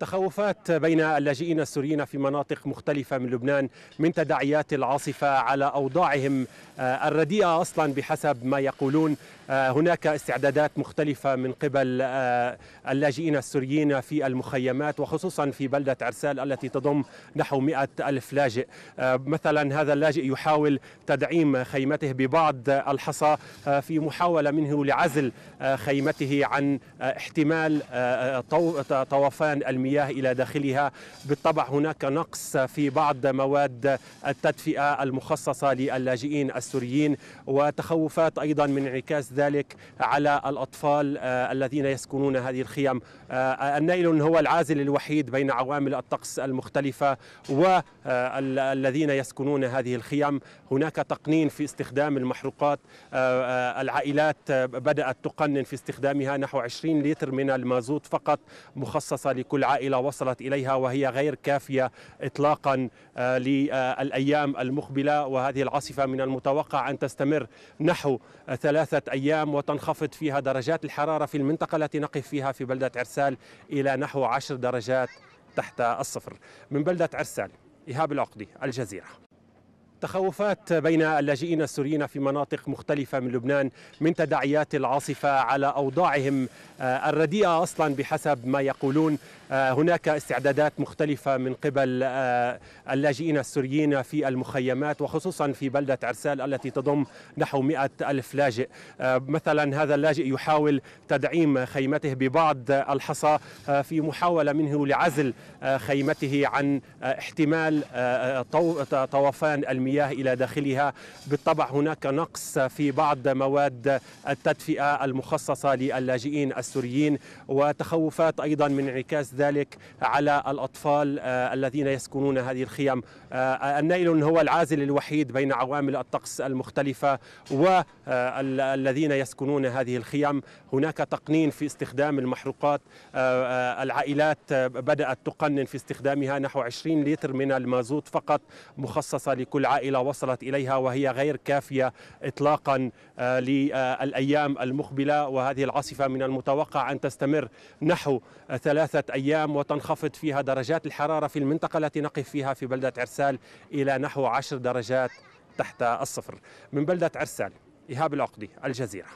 تخوفات بين اللاجئين السوريين في مناطق مختلفة من لبنان من تداعيات العاصفة على أوضاعهم آه، الرديئة أصلا بحسب ما يقولون آه، هناك استعدادات مختلفة من قبل آه، اللاجئين السوريين في المخيمات وخصوصا في بلدة عرسال التي تضم نحو 100 ألف لاجئ مثلا هذا اللاجئ يحاول تدعيم خيمته ببعض الحصى في محاولة منه لعزل خيمته عن احتمال طوفان المياه المياه إلى داخلها بالطبع هناك نقص في بعض مواد التدفئة المخصصة للاجئين السوريين وتخوفات أيضا من انعكاس ذلك على الأطفال آه، الذين يسكنون هذه الخيم آه، النيل هو العازل الوحيد بين عوامل الطقس المختلفة والذين آه، يسكنون هذه الخيم هناك تقنين في استخدام المحروقات العائلات بدأت تقنن في استخدامها نحو 20 لتر من المازوت فقط مخصصة لكل عائلة العائلة وصلت إليها وهي غير كافية إطلاقا آه، للأيام المقبلة وهذه العاصفة من المتوقع أن تستمر نحو ثلاثة أيام وتنخفض فيها درجات الحرارة في المنطقة التي نقف فيها في بلدة عرسال إلى نحو عشر درجات تحت الصفر من بلدة عرسال إيهاب العقدي الجزيرة تخوفات بين اللاجئين السوريين في مناطق مختلفة من لبنان من تداعيات العاصفة على أوضاعهم آه، الرديئة أصلا بحسب ما يقولون آه، هناك استعدادات مختلفة من قبل آه، اللاجئين السوريين في المخيمات وخصوصا في بلدة عرسال التي تضم نحو 100 ألف لاجئ مثلا هذا اللاجئ يحاول تدعيم خيمته ببعض الحصى في محاولة منه لعزل خيمته عن احتمال طوفان المياه المياه إلى داخلها بالطبع هناك نقص في بعض مواد التدفئة المخصصة للاجئين السوريين وتخوفات أيضا من انعكاس ذلك على الأطفال آه، الذين يسكنون هذه الخيم آه، النيل هو العازل الوحيد بين عوامل الطقس المختلفة والذين آه، يسكنون هذه الخيم هناك تقنين في استخدام المحروقات العائلات بدأت تقنن في استخدامها نحو 20 لتر من المازوت فقط مخصصة لكل عائلة العائلة وصلت إليها وهي غير كافية إطلاقا آه، للأيام المقبلة وهذه العاصفة من المتوقع أن تستمر نحو ثلاثة أيام وتنخفض فيها درجات الحرارة في المنطقة التي نقف فيها في بلدة عرسال إلى نحو عشر درجات تحت الصفر من بلدة عرسال إيهاب العقدي الجزيرة